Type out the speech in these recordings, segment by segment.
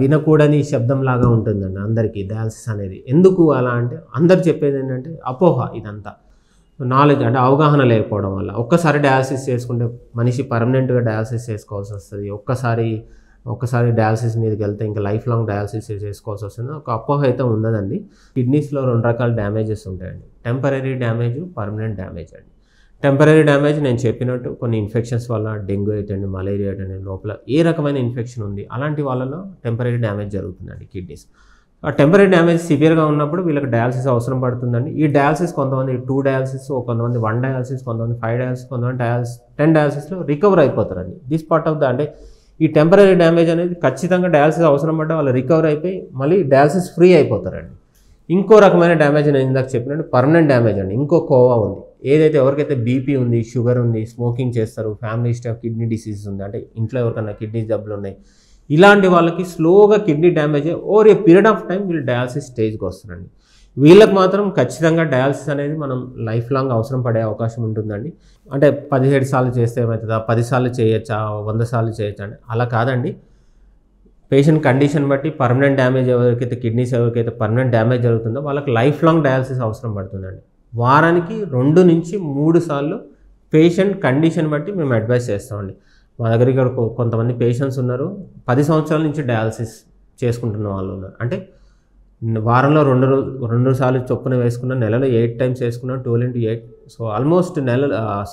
వినకూడని శబ్దంలాగా ఉంటుందండి అందరికీ డయాలసిస్ అనేది ఎందుకు అలా అంటే అందరు చెప్పేది ఏంటంటే అపోహ ఇదంతా నాలెడ్జ్ అంటే అవగాహన లేకపోవడం వల్ల ఒక్కసారి డయాలసిస్ చేసుకుంటే మనిషి పర్మనెంట్గా డయాలసిస్ చేసుకోవాల్సి వస్తుంది ఒక్కసారి ఒక్కసారి డయాలసిస్ మీదకి వెళ్తే ఇంకా లైఫ్ లాంగ్ డయాలసిస్ చేసుకోవాల్సి వస్తుంది ఒక అపోహ అయితే ఉండదండి కిడ్నీస్లో రెండు రకాల డ్యామేజెస్ ఉంటాయండి టెంపరీ డ్యామేజ్ పర్మనెంట్ డ్యామేజ్ అండి టెంపరీ డ్యామేజ్ నేను చెప్పినట్టు కొన్ని ఇన్ఫెక్షన్స్ వల్ల డెంగ్యూ అయితే మలేరియా అయితే లోపల ఏ రకమైన ఇన్ఫెక్షన్ ఉంది అలాంటి వాళ్ళలో టెంపరీ డ్యామేజ్ జరుగుతుందండి కిడ్నీస్ ఆ టెంపరీ డ్యామేజ్ సివియర్గా ఉన్నప్పుడు వీళ్ళకి డయాలసిస్ అవసరం పడుతుందండి ఈ డయాలసిస్ కొంతమంది టూ డయాలసిస్ కొంతమంది వన్ డయాలసిస్ కొంతమంది ఫైవ్ డయాలసిస్ కొంతమంది డయాలసిస్ టెన్ డయాలసిస్లో రికవర్ అయిపోతారండి దిస్ పార్ట్ ఆఫ్ ద అంటే ఈ టెంపరీ డ్యామేజ్ అనేది ఖచ్చితంగా డయాలసిస్ అవసరం పడ్డ వాళ్ళు రికవర్ అయిపోయి మళ్ళీ డయాలసిస్ ఫ్రీ అయిపోతారండి ఇంకో రకమైన డ్యామేజ్ నేను ఇందాక చెప్పినట్టు పర్మనెంట్ డ్యామేజ్ అండి ఇంకో కోవా ఉంది ఏదైతే ఎవరికైతే బీపీ ఉంది షుగర్ ఉంది స్మోకింగ్ చేస్తారు ఫ్యామిలీ హిస్టరీ కిడ్నీ డిసీజ్ ఉంది అంటే ఇంట్లో ఎవరికైనా కిడ్నీ జబ్బులు ఉన్నాయి ఇలాంటి వాళ్ళకి స్లోగా కిడ్నీ డ్యామేజ్ అయ్యి over a period of time వీళ్ళు డయాలసిస్ స్టేజ్కి వస్తారండి వీళ్ళకి మాత్రం ఖచ్చితంగా డయాలసిస్ అనేది మనం లైఫ్ లాంగ్ అవసరం పడే అవకాశం ఉంటుందండి అంటే పదిహేడు సార్లు చేస్తే ఏమవుతుందా పది సార్లు చేయొచ్చా వంద సార్లు చేయొచ్చా అండి అలా కాదండి పేషెంట్ కండిషన్ బట్టి పర్మనెంట్ డ్యామేజ్ ఎవరికైతే కిడ్నీస్ ఎవరికైతే పర్మనెంట్ డ్యామేజ్ జరుగుతుందో వాళ్ళకి లైఫ్ లాంగ్ డయాలసిస్ అవసరం పడుతుందండి వారానికి రెండు నుంచి మూడు సార్లు పేషెంట్ కండిషన్ బట్టి మేము అడ్వైస్ చేస్తామండి మా దగ్గర ఇక్కడ కొంతమంది పేషెంట్స్ ఉన్నారు పది సంవత్సరాల నుంచి డయాలసిస్ చేసుకుంటున్న వాళ్ళు ఉన్నారు అంటే వారంలో రెండు రోజు రెండు సార్లు చొప్పున వేసుకున్నా నెలలో ఎయిట్ టైమ్స్ వేసుకున్నాం two into eight so almost నెల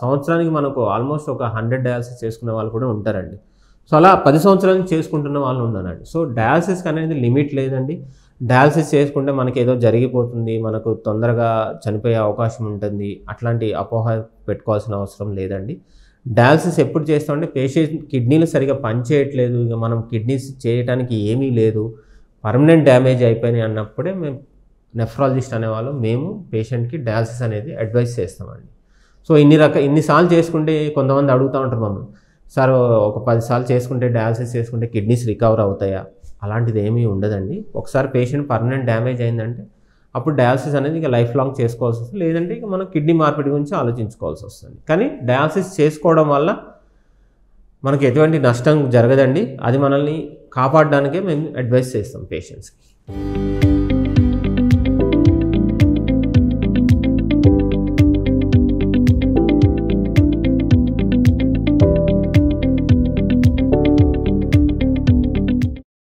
సంవత్సరానికి మనకు ఆల్మోస్ట్ ఒక హండ్రెడ్ డయాలసిస్ చేసుకున్న వాళ్ళు కూడా ఉంటారండి సో అలా పది సంవత్సరాలు చేసుకుంటున్న వాళ్ళు ఉన్నారండి సో డయాలసిస్కి అనేది లిమిట్ లేదండి డయాలసిస్ చేసుకుంటే మనకి ఏదో జరిగిపోతుంది మనకు తొందరగా చనిపోయే అవకాశం ఉంటుంది అట్లాంటి అపోహ పెట్టుకోవాల్సిన అవసరం లేదండి డయాలసిస్ ఎప్పుడు చేస్తామంటే పేషెంట్ కిడ్నీలు సరిగా పనిచేయట్లేదు ఇక మనం కిడ్నీస్ చేయడానికి ఏమీ లేదు పర్మనెంట్ డ్యామేజ్ అయిపోయినాయి అన్నప్పుడే మేము నెఫ్రాలజిస్ట్ అనేవాళ్ళు మేము పేషెంట్కి డయాలసిస్ అనేది అడ్వైస్ చేస్తామండి సో ఇన్ని రక ఇన్నిసార్లు చేసుకుంటే కొంతమంది అడుగుతూ ఉంటారు మమ్మల్ని సార్ ఒక పదిసార్లు చేసుకుంటే డయాలసిస్ చేసుకుంటే కిడ్నీస్ రికవర్ అవుతాయా అలాంటిది ఏమీ ఉండదండి ఒకసారి పేషెంట్ పర్మనెంట్ డ్యామేజ్ అయిందంటే అప్పుడు డయాలసిస్ అనేది ఇక లైఫ్ లాంగ్ చేసుకోవాల్సి వస్తుంది లేదంటే ఇక మనం కిడ్నీ మార్పిడి గురించి ఆలోచించుకోవాల్సి వస్తుంది కానీ డయాలసిస్ చేసుకోవడం వల్ల మనకు ఎటువంటి నష్టం జరగదండి అది మనల్ని కాపాడడానికే మేము అడ్వైస్ చేస్తాం పేషెంట్స్కి